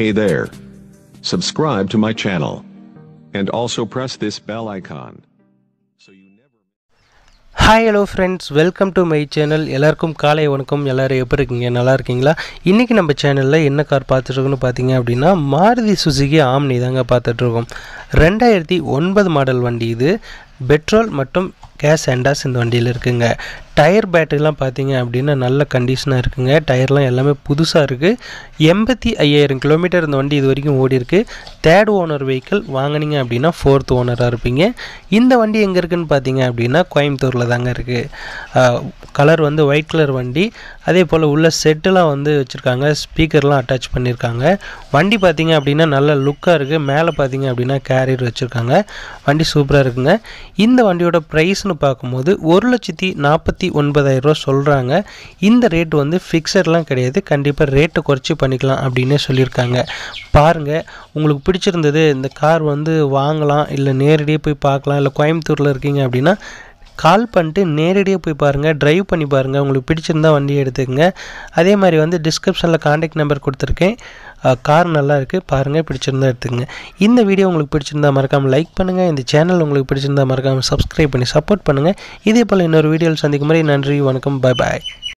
Hey there. Subscribe to my channel. And also press this bell icon. Hi hello friends welcome to my channel எல்லாருக்கும் காலை வணக்கம் எல்லோரும் எப்படி இருக்கீங்க நல்லா இருக்கீங்களா இன்றைக்கி நம்ம சேனலில் என்ன கார் பார்த்துட்ருக்கோன்னு பார்த்தீங்க அப்படின்னா மாருதி சுசுகி ஆம்னி தாங்க பார்த்துட்ருக்கோம் ரெண்டாயிரத்தி ஒன்பது மாடல் வண்டி இது பெட்ரோல் மற்றும் கேஸ் அண்டாஸ் இந்த வண்டியில் இருக்குங்க டயர் பேட்டரிலாம் பார்த்தீங்க அப்படின்னா நல்ல கண்டிஷனாக இருக்குங்க டயர்லாம் எல்லாமே புதுசாக இருக்குது எண்பத்தி ஐயாயிரம் கிலோமீட்டர் இந்த வண்டி இது வரைக்கும் ஓடி இருக்குது தேர்ட் ஓனர் வெஹிக்கிள் வாங்கினீங்க அப்படின்னா ஃபோர்த் ஓனராக இருப்பீங்க இந்த வண்டி எங்கே இருக்குதுன்னு பார்த்தீங்க அப்படின்னா கோயம்புத்தூரில் தாங்க இருக்குது கலர் வந்து ஒயிட் கலர் வண்டி அதே போல் உள்ள செட்டுலாம் வந்து வச்சுருக்காங்க ஸ்பீக்கர்லாம் அட்டாச் பண்ணியிருக்காங்க வண்டி பார்த்தீங்க அப்படின்னா நல்ல லுக்காக இருக்குது மேலே பார்த்தீங்க அப்படின்னா கேரியர் வச்சுருக்காங்க வண்டி சூப்பராக இருக்குங்க இந்த வண்டியோட ப்ரைஸ்னு பார்க்கும்போது ஒரு லட்சத்தி நாற்பத்தி ஒன்பதாயிரரூவா சொல்கிறாங்க இந்த ரேட் வந்து ஃபிக்ஸட்லாம் கிடையாது கண்டிப்பாக ரேட்டை குறைச்சி பண்ணிக்கலாம் அப்படின்னு சொல்லியிருக்காங்க பாருங்கள் உங்களுக்கு பிடிச்சிருந்தது இந்த கார் வந்து வாங்கலாம் இல்லை நேரடியாக போய் பார்க்கலாம் இல்லை கோயம்புத்தூரில் இருக்கீங்க அப்படின்னா கால் பண்ணிட்டு நேரடியாக போய் பாருங்கள் ட்ரைவ் பண்ணி பாருங்கள் உங்களுக்கு பிடிச்சிருந்தா வண்டியை எடுத்துக்கங்க அதே மாதிரி வந்து டிஸ்கிரிப்ஷனில் காண்டாக்ட் நம்பர் கொடுத்துருக்கேன் கார் நல்லா இருக்குது பாருங்கள் பிடிச்சிருந்தா எடுத்துக்கங்க இந்த வீடியோ உங்களுக்கு பிடிச்சிருந்தா மறக்காமல் லைக் பண்ணுங்கள் இந்த சேனல் உங்களுக்கு பிடிச்சிருந்தா மறக்காமல் சப்ஸ்கிரைப் பண்ணி சப்போர்ட் பண்ணுங்கள் இதே போல் இன்னொரு வீடியோவில் சந்திக்கும் முறை நன்றி வணக்கம் பாய் பாய்